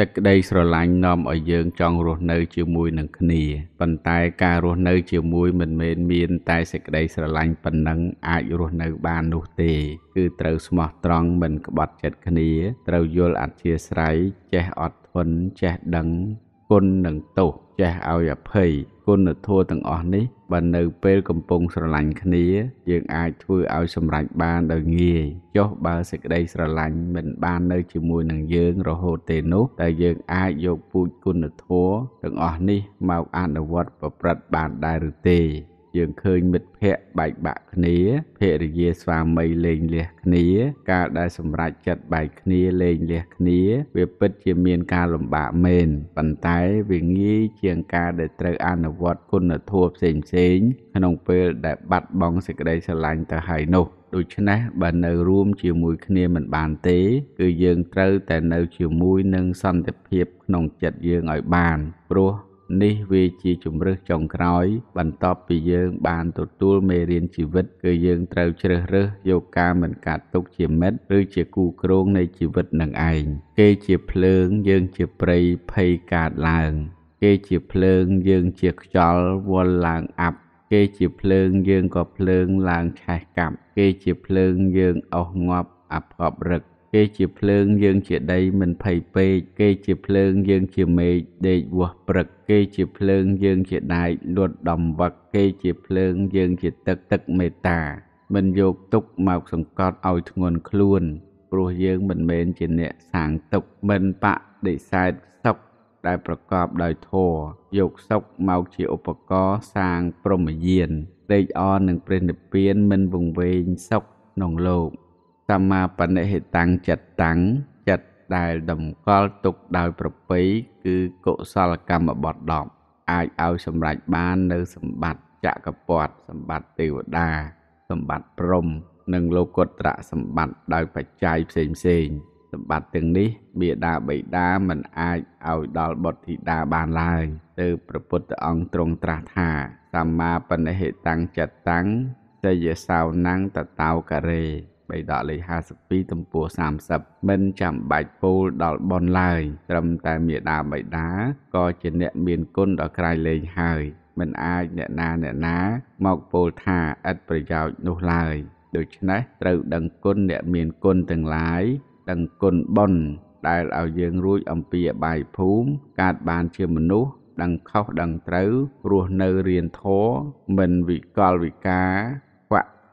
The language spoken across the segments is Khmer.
តែក្តីស្រឡាញ់នាំឲ្យយើងចង់រស់នៅជាមួយនឹងគ្នាប៉ុន្តែការរស់នៅជាមួយមិនមែនមានតែសេចក្តីស្រឡាញ់ប៉ុណ្ណឹងអាចរស់នៅបាននោះទេ គឺត្រូវស្មោះត្រង់មិនក្បត់ចិត្តគ្នាត្រូវយល់អធ្យាស្រ័យចេះអត់ធន់ចេះដឹងគុណនិងទោសចេះឲ្យអភ័យគុណធម៌ទាំងអស់នេះបើនៅពេលកំពុងស្រឡាញ់គ្នាយើងអាចធ្វើឲ្យសម្រេចបានដោយងាយចុះបើសេចក្តីស្រឡាញ់មិនបាននៅជាមួយនឹងយើងរហូតទេនោះតែយើងអាចយកពូជគុណធម៌ទាំងអស់នេះមកអនុវត្តប្រព្រឹត្តបានដែរឬទេយើងឃើញមិត្តភ័ក្តិបែកបាក់គ្នាភរិយាស្វាមីលែងលះគ្នាកាលដែលសម្រេចចិត្តបែកគ្នាលែងលះគ្នាវាពិតជាមានការលំបាកមែនប៉ុន្តែវាងាយជាងការដែលត្រូវ អនុវត្តគុណធម៌ផ្សេងៗក្នុងពេលដែលបាត់បង់សេចក្តីស្រឡាញ់ទៅហើយនោះដូច្នេះបើនៅរួមជាមួយគ្នាមិនបានទេ គឺយើងត្រូវតែនៅជាមួយនឹងសន្តិភាពក្នុងចិត្តយើងឲ្យបានព្រោះនេះវាជាជំរឹះចុងក្រោយ បន្ទាប់ពីយើង បានទទួលមេរៀនជីវិត គឺយើងត្រូវជ្រើសរើសយកការមិនកាត់ទុក ជាមិត្តឬជាគូគ្រងនៃជីវិតនឹងឯងគេជាភ្លើងយើងជាព្រៃភ័យកាត់ឡើង គេជាភ្លើងយើងជាខ្យល់វល់ឡើងអាប់ គេជាភ្លើង យើងក៏ភ្លើងឡើងឆេះកាប់គេជាភ្លើងយើងអស់ងាប់អាប់កប់រឹកគេជាភ្លើងយើងជាដីមិនភ័យពេកគេជាភ្លើងយើងជាមេឃដេកវោះព្រឹកគេជាភ្លើងយើងជាដែកលួតដំវឹកគេជាភ្លើងយើងជាទឹកទឹកមេត្តាមិនយកទុកមកសង្កត់ឲ្យធ្ងន់ខ្លួនព្រោះយើងមិនមែនជាអ្នកសាងទុកមិនបដិសេធសុខដែលប្រកបដោយធម៌យកសុខមកជាឧបករណ៍សាងព្រមយានដេកអរនឹងព្រះនិព្វានមិនវង្វេងសុខក្នុងលោកសម្មាបនិហិតាំងចិត្តតាំងចិត្តដែលតម្កល់ទុកដោយប្របីគឺកុសលកម្មបត10អាចឲ្យសម្រេចបាន នៅ សម្បត្តិចក្រពត្តិសម្បត្តិទេវតាសម្បត្តិព្រំ និង លោកុត្តរសម្បត្តិដោយបច្ច័យផ្សេងផ្សេងសម្បត្តិទាំងនេះមាតាបិតាមិនអាចឲ្យដល់បុត្រធីតាបានឡើយទើបព្រះពុទ្ធអង្គទ្រង់ត្រាស់ថាសម្មាបនិហិតាំងចិត្តតាំងចយសោណੰតតោការេបីដកលេខ52ទំព័រ30មិនចាំបាច់ពោលដល់បនឡើយត្រឹមតែមេដាបៃតាក៏ជាអ្នកមានគុណដល់ក្រៃលែងហើយមិនអាចអ្នកណាអ្នកណាមកពោលថាឥតប្រយោជន៍នោះឡើយ ដូច្នេះត្រូវដឹងគុណអ្នកមានគុណទាំងឡាយដឹងគុណបនដែលឲ្យយើងរួចអំពីអបាយភូមិកើតបានជាមនុស្សដឹងខុសដឹងត្រូវរស់នៅរៀនធម៌មិនវិកលវិការ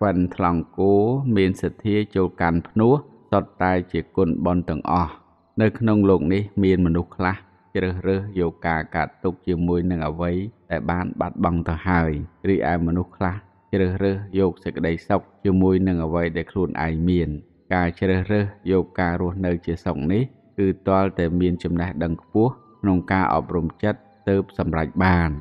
វិនថ្លង់គោមានសទ្ធាចូលកាន់ភ្នោះសុទ្ធតែជាគុណបនទាំងអស់នៅក្នុងលោកនេះ មានមនុស្សខ្លះជ្រើសរើសយកការកាត់ទុក ជាមួយនឹងអ្វីដែលបានបាត់បង់ទៅហើយរីឯមនុស្សខ្លះជ្រើសរើសយកសេចក្តីសុខជាមួយនឹងអ្វីដែលខ្លួនឯងមាន ការជ្រើសរើសយកការរស់នៅ ជាសុខនេះគឺទាល់តែមានចំណេះដឹងខ្ពស់ក្នុងការអប់រំចិត្តទើបសម្រេចបាន